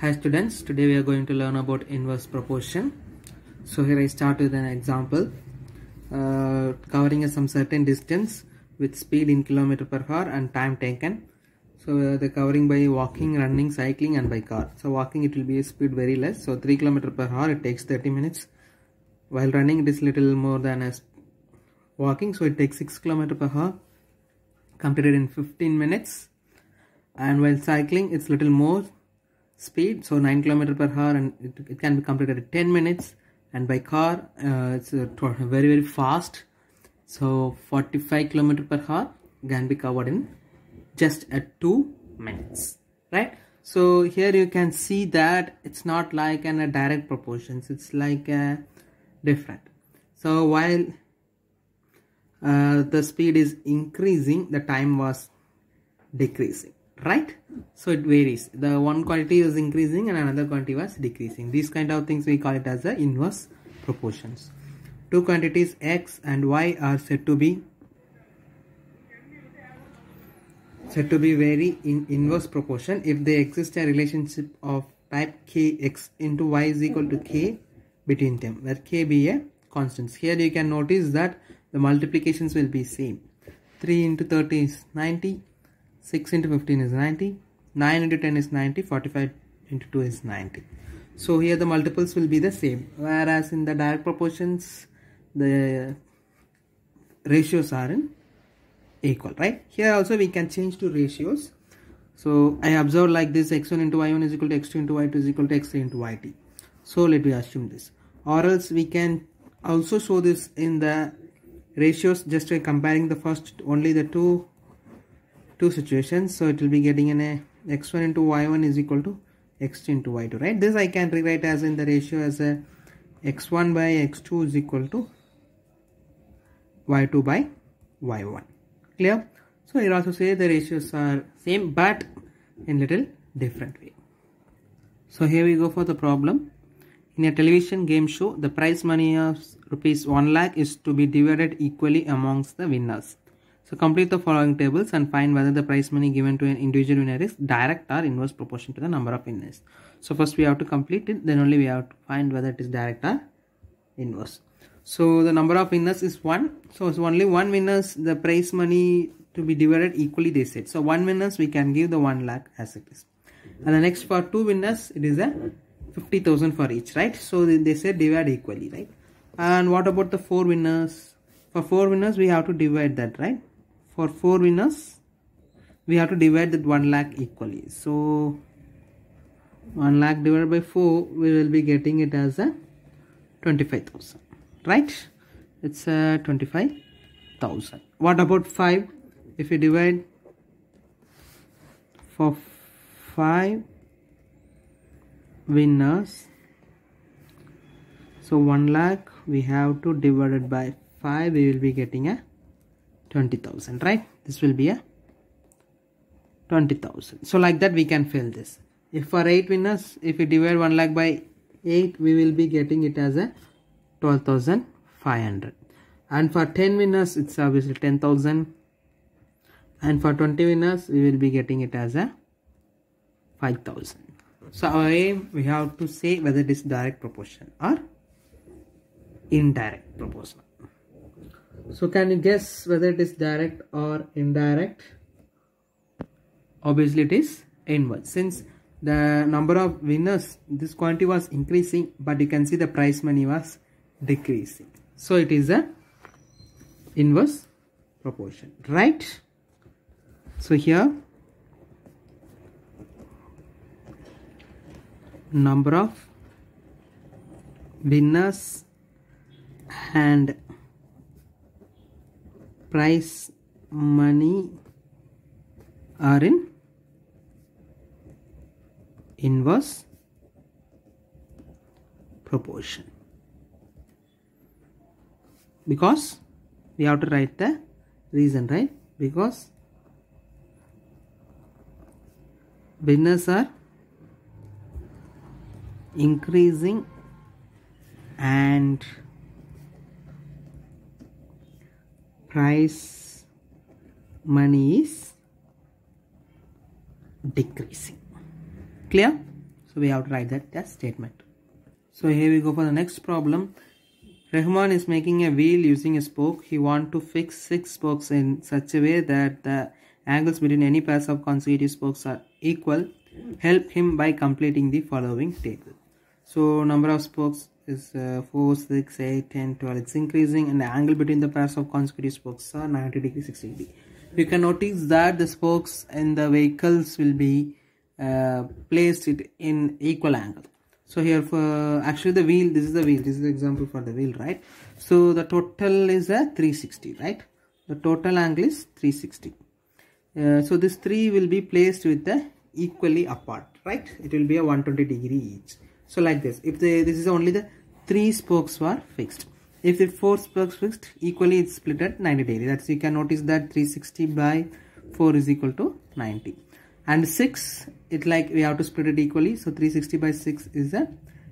Hi students, today we are going to learn about inverse proportion. So here I start with an example. Uh, covering a some certain distance with speed in kilometer per hour and time taken. So uh, the covering by walking, running, cycling and by car. So walking it will be speed very less. So 3 kilometer per hour it takes 30 minutes. While running it is little more than as walking. So it takes 6 kilometer per hour completed in 15 minutes. And while cycling it's little more speed so 9 kilometer per hour and it, it can be completed in 10 minutes and by car uh, it's uh, very very fast so 45 kilometer per hour can be covered in just at 2 minutes right so here you can see that it's not like in a direct proportions it's like a different so while uh, the speed is increasing the time was decreasing right so it varies the one quantity is increasing and another quantity was decreasing these kind of things we call it as the inverse proportions two quantities x and y are said to be said to be vary in inverse proportion if they exist a relationship of type kx into y is equal to k between them where k be a constant here you can notice that the multiplications will be same 3 into 30 is 90 6 into 15 is 90 9 into 10 is 90 45 into 2 is 90 so here the multiples will be the same whereas in the direct proportions the ratios are in equal right here also we can change to ratios so I observe like this x1 into y1 is equal to x2 into y2 is equal to x3 into yt. So let me assume this. Or else we can also show this in the ratios just by comparing the first only the two two situations so it will be getting an a x1 into y1 is equal to x2 into y2 right this i can rewrite as in the ratio as a x1 by x2 is equal to y2 by y1 clear so here also say the ratios are same but in little different way so here we go for the problem in a television game show the prize money of rupees 1 lakh is to be divided equally amongst the winners so complete the following tables and find whether the prize money given to an individual winner is direct or inverse proportion to the number of winners. So first we have to complete it, then only we have to find whether it is direct or inverse. So the number of winners is 1. So it's only 1 winners the prize money to be divided equally they said. So 1 winners we can give the 1 lakh as it is. And the next for 2 winners it is a 50,000 for each right. So they said divide equally right. And what about the 4 winners? For 4 winners we have to divide that right for four winners we have to divide that 1 lakh equally so 1 lakh divided by 4 we will be getting it as a 25,000 right it's a 25,000 what about 5 if you divide for 5 winners so 1 lakh we have to divide it by 5 we will be getting a 20,000 right this will be a 20,000 so like that we can fill this if for 8 winners if we divide 1 lakh by 8 we will be getting it as a 12,500 and for 10 winners it's obviously 10,000 and for 20 winners we will be getting it as a 5000 so our aim we have to say whether it is direct proportion or indirect proportion so can you guess whether it is direct or indirect obviously it is inverse. since the number of winners this quantity was increasing but you can see the prize money was decreasing so it is a inverse proportion right so here number of winners and price money are in inverse proportion because we have to write the reason right because winners are increasing and price money is decreasing clear so we have to write that, that statement so here we go for the next problem Rahman is making a wheel using a spoke. He want to fix six spokes in such a way that the angles between any pairs of consecutive spokes are equal. Help him by completing the following table. So number of spokes is uh, 4, 6, 8, 10, 12. It's increasing and the angle between the pairs of consecutive spokes are 90 degree, 60 degree. You can notice that the spokes in the vehicles will be uh, placed it in equal angle. So here for actually the wheel, this is the wheel, this is the example for the wheel, right? So the total is a uh, 360, right? The total angle is 360. Uh, so this 3 will be placed with the equally apart, right? It will be a 120 degree each. So like this, if the, this is only the three spokes were fixed. If the four spokes fixed, equally it's split at 90 degree. That's you can notice that 360 by 4 is equal to 90. And 6, it like we have to split it equally. So 360 by 6 is a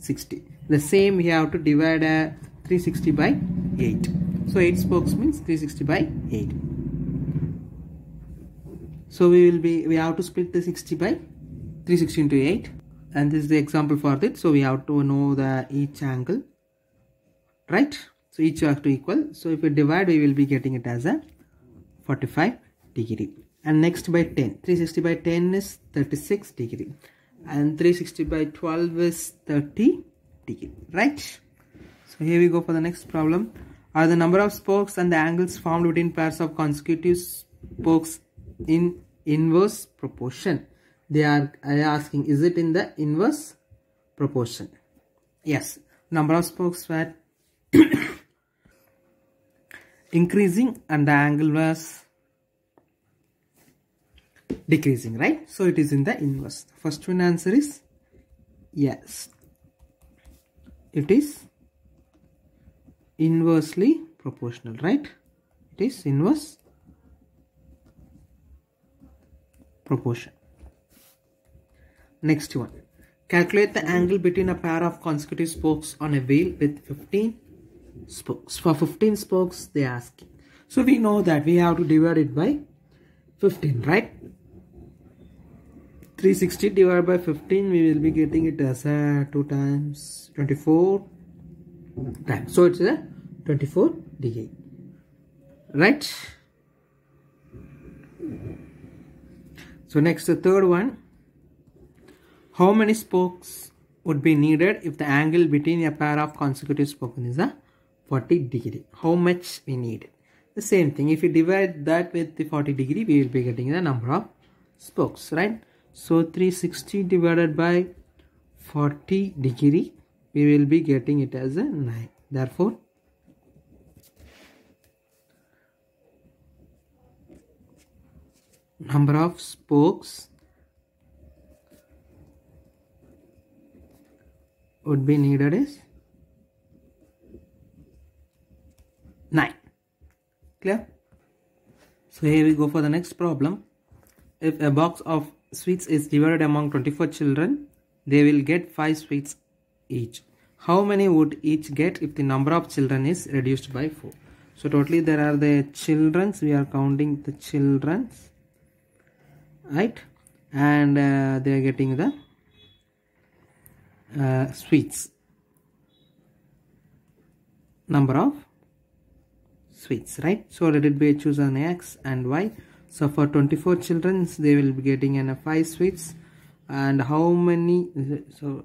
60. The same we have to divide a uh, 360 by 8. So 8 spokes means 360 by 8. So we will be we have to split the 60 by 360 into 8 and this is the example for this so we have to know the each angle right so each have to equal so if we divide we will be getting it as a 45 degree and next by 10 360 by 10 is 36 degree and 360 by 12 is 30 degree right so here we go for the next problem are the number of spokes and the angles formed between pairs of consecutive spokes in inverse proportion they are asking is it in the inverse proportion yes number of spokes were increasing and the angle was decreasing right so it is in the inverse first one answer is yes it is inversely proportional right it is inverse proportion Next one. Calculate the angle between a pair of consecutive spokes on a wheel with 15 spokes. For 15 spokes, they ask. So we know that we have to divide it by 15, right? 360 divided by 15, we will be getting it as a uh, 2 times 24 times. So it's a uh, 24 degree, right? So next the third one how many spokes would be needed if the angle between a pair of consecutive spokes is a 40 degree? How much we need? The same thing. If we divide that with the 40 degree, we will be getting the number of spokes, right? So 360 divided by 40 degree, we will be getting it as a 9. Therefore, number of spokes would be needed is 9 clear so here we go for the next problem if a box of sweets is divided among 24 children they will get 5 sweets each how many would each get if the number of children is reduced by 4 so totally there are the children's we are counting the children's right and uh, they are getting the uh, sweets number of sweets right so let it be choose an x and y so for 24 children they will be getting an five sweets and how many so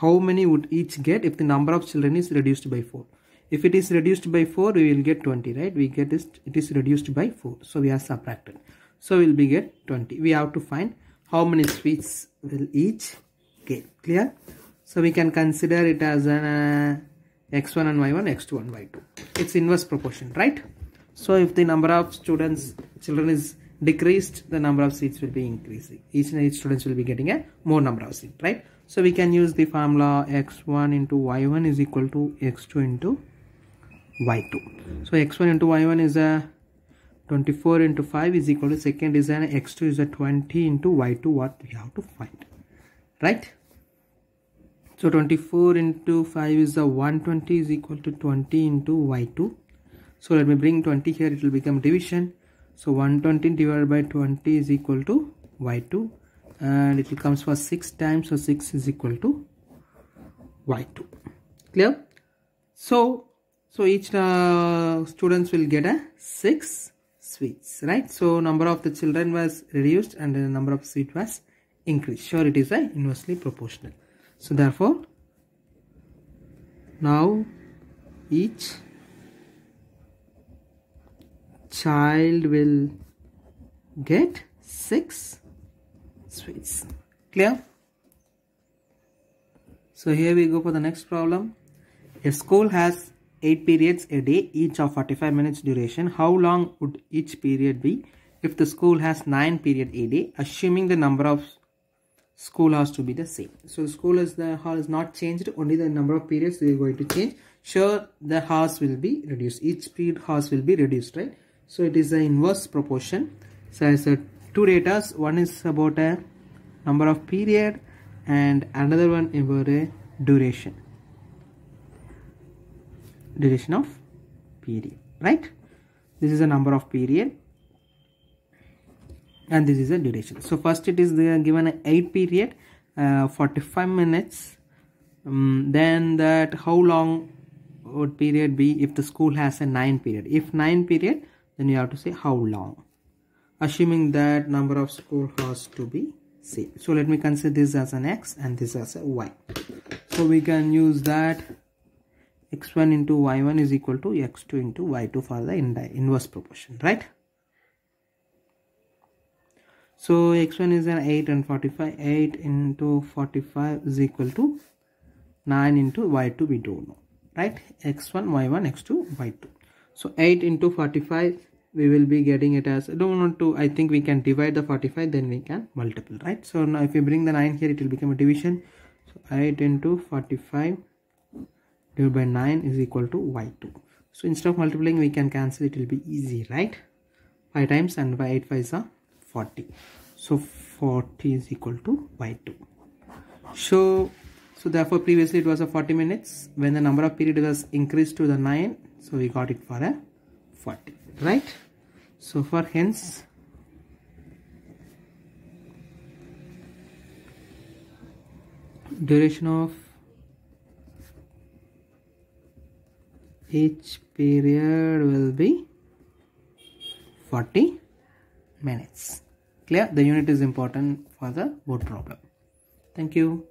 how many would each get if the number of children is reduced by 4 if it is reduced by 4 we will get 20 right we get this it is reduced by 4 so we have subtracted so we'll be get 20 we have to find how many sweets will each get clear so we can consider it as an uh, x1 and y1, x2 and y2. It's inverse proportion, right? So if the number of students, children is decreased, the number of seats will be increasing. Each and each students will be getting a more number of seats, right? So we can use the formula x1 into y1 is equal to x2 into y2. So x1 into y1 is a 24 into 5 is equal to second is an x2 is a 20 into y2 what we have to find, right? So 24 into 5 is the 120 is equal to 20 into y2. So let me bring 20 here, it will become division. So 120 divided by 20 is equal to y2 and it comes for 6 times so 6 is equal to y2. Clear? So, so each uh, students will get a 6 sweets, right? So number of the children was reduced and the number of sweets was increased. Sure, it is a inversely proportional so therefore now each child will get six sweets clear so here we go for the next problem a school has eight periods a day each of 45 minutes duration how long would each period be if the school has nine period a day assuming the number of school has to be the same. So the school is the hall is not changed, only the number of periods we are going to change. Sure, the hours will be reduced. Each period hours will be reduced, right? So it is the inverse proportion. So I said two data, one is about a number of period and another one about a duration. Duration of period, right? This is the number of period and this is a duration so first it is given given 8 period uh, 45 minutes um, then that how long would period be if the school has a 9 period if 9 period then you have to say how long assuming that number of school has to be same so let me consider this as an x and this as a y so we can use that x1 into y1 is equal to x2 into y2 for the inverse proportion right so x1 is an 8 and 45 8 into 45 is equal to 9 into y2 we don't know right x1 y1 x2 y2 so 8 into 45 we will be getting it as I don't want to I think we can divide the 45 then we can multiply right so now if we bring the 9 here it will become a division so 8 into 45 divided by 9 is equal to y2 so instead of multiplying we can cancel it will be easy right 5 times and by 8 5 is a 40 so 40 is equal to y2 so so therefore previously it was a 40 minutes when the number of period was increased to the 9 so we got it for a 40 right so for hence duration of each period will be 40 minutes clear the unit is important for the word problem thank you